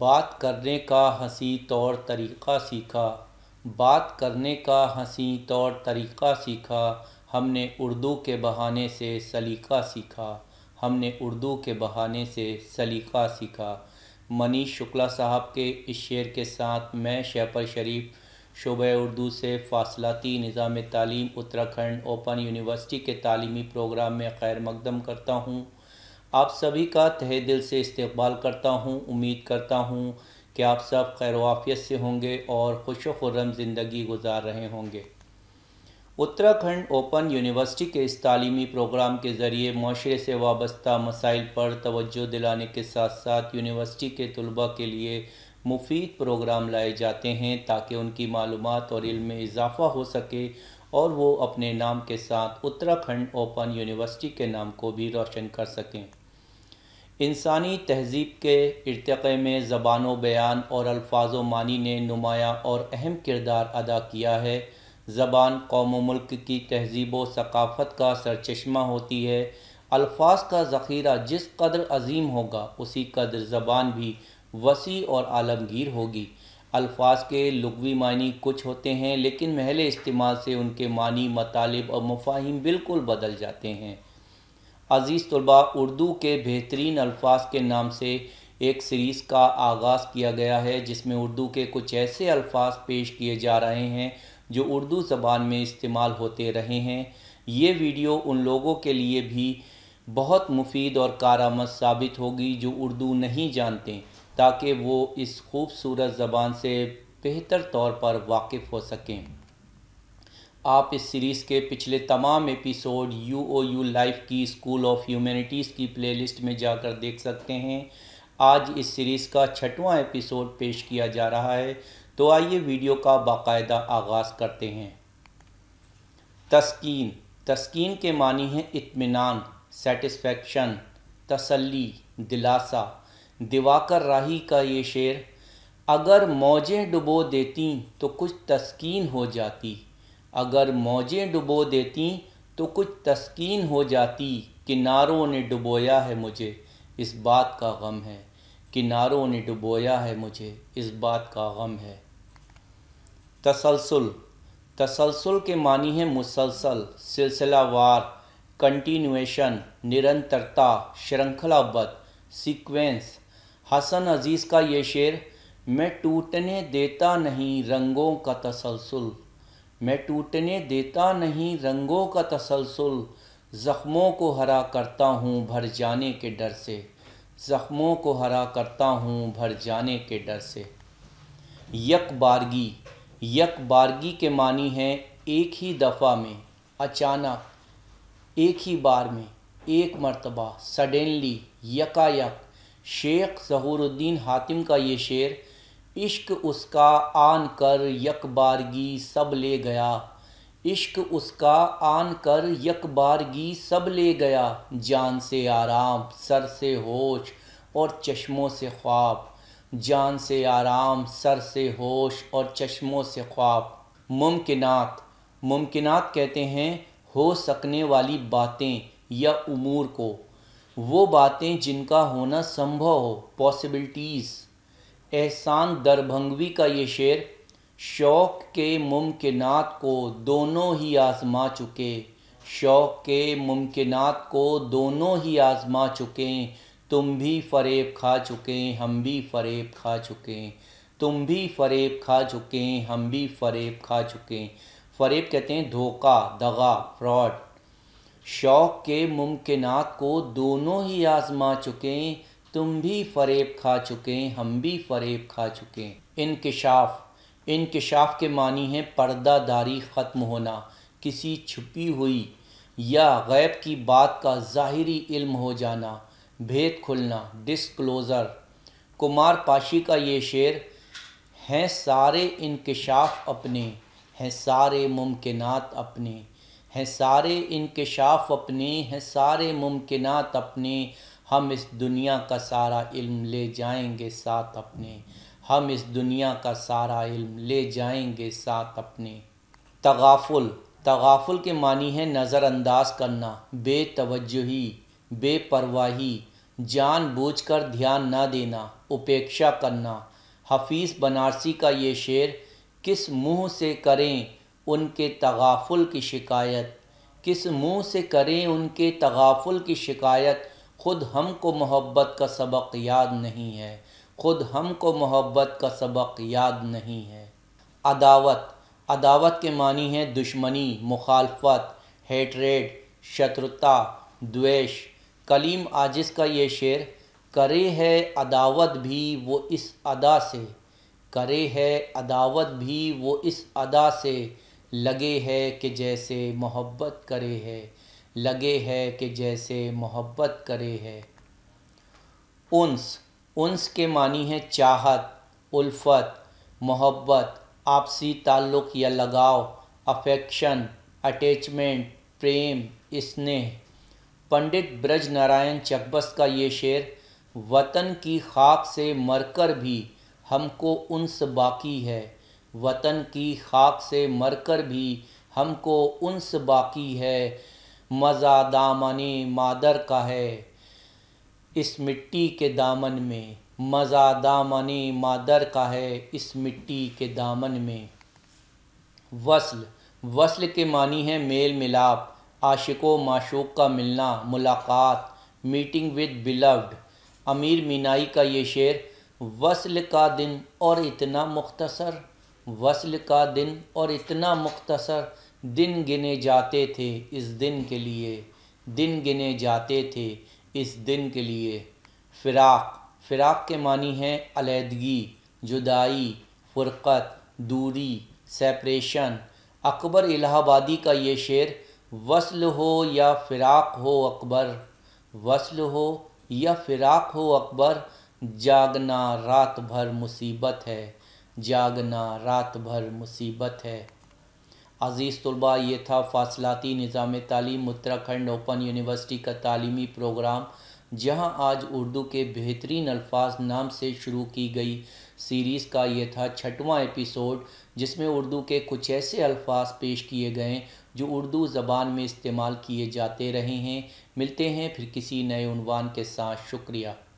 बात करने का हंसी तौर तरीक़ा सीखा बात करने का हंसी तौर तरीक़ा सीखा हमने उर्दू के बहाने से सलीका सीखा हमने उर्दू के बहाने से सलीका सीखा मनीष शुक्ला साहब के इस शेर के साथ मैं शहपर शरीफ शुब उर्दू से फासलाती निज़ाम तालीम उत्तराखंड ओपन यूनिवर्सिटी के तालीमी प्रोग्राम में खैर मकदम करता हूँ आप सभी का तहे दिल से इस्तेबाल करता हूँ उम्मीद करता हूँ कि आप सब खैर वाफियत से होंगे और खुश खुर्रम ज़िंदगी गुजार रहे होंगे उत्तराखंड ओपन यूनिवर्सिटी के इस तलीमी प्रोग्राम के ज़रिए माशरे से वाबस्ता मसाइल पर तोज्जो दिलाने के साथ साथ यूनिवर्सिटी के तलबा के लिए मुफीद प्रोग्राम लाए जाते हैं ताकि उनकी मालूम और इल्म में इजाफा हो सके और वो अपने नाम के साथ उत्तराखंड ओपन यूनिवर्सिटी के नाम को भी रोशन कर सकें इंसानी तहजीब के इरतक़े में ज़बान बयान और अल्फाज मानी ने नुमाया और अहम किरदार अदा किया है ज़बान कौम मुल्क की तहजीब सकाफ़त का सरचमा होती है अल्फाज का ज़ख़ीरा जिस कदर अजीम होगा उसी कदर ज़बान भी वसी और आलमगीर होगी अल्फाज के लगवी मानी कुछ होते हैं लेकिन महल इस्तेमाल से उनके मानी मतालब और मफाहिम बिल्कुल बदल जाते हैं अज़ीज़ तलबा उर्दू के बेहतरीन अल्फाज के नाम से एक सीरीज़ का आगाज़ किया गया है जिसमें उर्दू के कुछ ऐसे अल्फाज पेश किए जा रहे हैं जो उर्दू ज़बान में इस्तेमाल होते रहे हैं ये वीडियो उन लोगों के लिए भी बहुत मुफीद और कारामद साबित होगी जो उर्दू नहीं जानते ताकि वो इस खूबसूरत ज़बान से बेहतर तौर पर वाकिफ़ हो सकें आप इस सीरीज़ के पिछले तमाम episode U O U life की स्कूल ऑफ ह्यूमैनिटीज़ की प्लेलिस्ट में जाकर देख सकते हैं आज इस सीरीज़ का छठवां एपिसोड पेश किया जा रहा है तो आइए वीडियो का बाकायदा आगाज़ करते हैं तस्कीन तस्कीन के मानी हैं इत्मीनान सेटिस्फेक्शन तसल्ली दिलासा दिवाकर राही का ये शेर अगर मौजें डुबो देती तो कुछ तस्कीन हो जाती अगर मौजें डुबो देती तो कुछ तस्कीन हो जाती किनारों ने डुबोया है मुझे इस बात का गम है किनारों ने डुबोया है मुझे इस बात का गम है तसलसल तसलसल के मानी है मुसलसल सिलसिलावार कंटिन्यूएशन निरंतरता श्रृंखलाबद्ध सीक्वेंस हसन अजीज़ का ये शेर मैं टूटने देता नहीं रंगों का तसलसल मैं टूटने देता नहीं रंगों का तसलसल ज़ख्मों को हरा करता हूँ भर जाने के डर से ज़ख्मों को हरा करता हूँ भर जाने के डर से यक बारगी यक बारगी के मानी है एक ही दफ़ा में अचानक एक ही बार में एक मरतबा सडनली यकायक शेख जहूरुद्दीन हातिम का ये शेर इश्क उसका आन कर यक बारगी सब ले गया इश्क उसका आन कर यक बारगी सब ले गया जान से आराम सर से होश और चश्मों से ख्वाब जान से आराम सर से होश और चश्मों से ख्वाब मुमकिनात मुमकिनात कहते हैं हो सकने वाली बातें या उमूर को वो बातें जिनका होना संभव हो पॉसिबिलिटीज़ एहसान दरभंगवी का ये शेर शौक़ के मुमकिनात को दोनों ही आजमा चुके शौक़ के मुमकिनात को दोनों ही आजमा चुके तुम भी फरेब खा चुके हम भी फरेब खा चुके तुम भी फरेब खा चुके हम भी फरेब खा चुके फरेब कहते हैं धोखा दगा फ्रॉड शौक़ के मुमकिनात को दोनों ही आजमा चुके तुम भी फरेब खा चुके हैं हम भी फरेब खा चुके हैं इनकशाफ इनकशाफ के मानी है पर्दादारी ख़त्म होना किसी छुपी हुई या गैब की बात का ज़ाहरी इल्म हो जाना भेद खुलना डिसक्लोज़र कुमार पाशी का ये शेर हैं सारे इनकशाफ अपने हैं सारे मुमकिनात अपने हैं सारे इनकशाफ अपने हैं सारे मुमकिनात अपने हम इस दुनिया का सारा इल्म ले जाएंगे साथ अपने हम इस दुनिया का सारा इल्म ले जाएंगे साथ अपने तगाफुल तगाफुल के मानी है नज़रअंदाज करना बेतवजही बेपरवाही जानबूझकर ध्यान न देना उपेक्षा करना हफीज़ बनारसी का ये शेर किस मुंह से करें उनके तगाफुल की शिकायत किस मुंह से करें उनके तगाफुल की शिकायत ख़ुद हमको मोहब्बत का सबक याद नहीं है ख़ुद हमको मोहब्बत का सबक याद नहीं है अदावत अदावत के मानी है दुश्मनी मुखालफत हेटरेड शत्रुता द्वेष कलीम आजिस का ये शेर करे है अदावत भी वो इस अदा से करे है अदावत भी वो इस अदा से लगे है कि जैसे मोहब्बत करे है लगे है कि जैसे मोहब्बत करे है उन्स उन्स के मानी है चाहत उल्फत मोहब्बत आपसी ताल्लुक़ या लगाव अफेक्शन अटैचमेंट प्रेम स्नेह पंडित ब्रज नारायण चकबस का ये शेर वतन की खाक से मरकर भी हमको उन्स बाकी है वतन की खाक से मरकर भी हमको उन्स बाकी है मज़ा दामनी मादर का है इस मिट्टी के दामन में मज़ा दामनी मादर का है इस मिट्टी के दामन में वसल वसल के मानी है मेल मिलाप आशिको माशोक का मिलना मुलाकात मीटिंग विद बिलव्ड अमीर मीनाई का ये शेर वसल का दिन और इतना मुख्तसर वसल का दिन और इतना मुख्तसर दिन गिने जाते थे इस दिन के लिए दिन गिने जाते थे इस दिन के लिए फ़िराक फ़िराक के मानी हैं अलीदगी जुदाई फ़ुरक़त दूरी सेपरेशन अकबर इलाहाबादी का ये शेर वसल हो या फ़िराक हो अकबर वसल हो या फ़िराक हो अकबर जागना रात भर मुसीबत है जागना रात भर मुसीबत है अज़ीज़ तलबा ये था फासलाती निज़ाम तालीम उत्तराखंड ओपन यूनिवर्सिटी का तालीमी प्रोग्राम जहाँ आज उर्दू के बेहतरीन अल्फाज नाम से शुरू की गई सीरीज़ का ये था छठवां एपिसोड जिसमें उर्दू के कुछ ऐसे अल्फाज पेश किए गए जो उर्दू ज़बान में इस्तेमाल किए जाते रहे हैं मिलते हैं फिर किसी नए उनवान के साथ शुक्रिया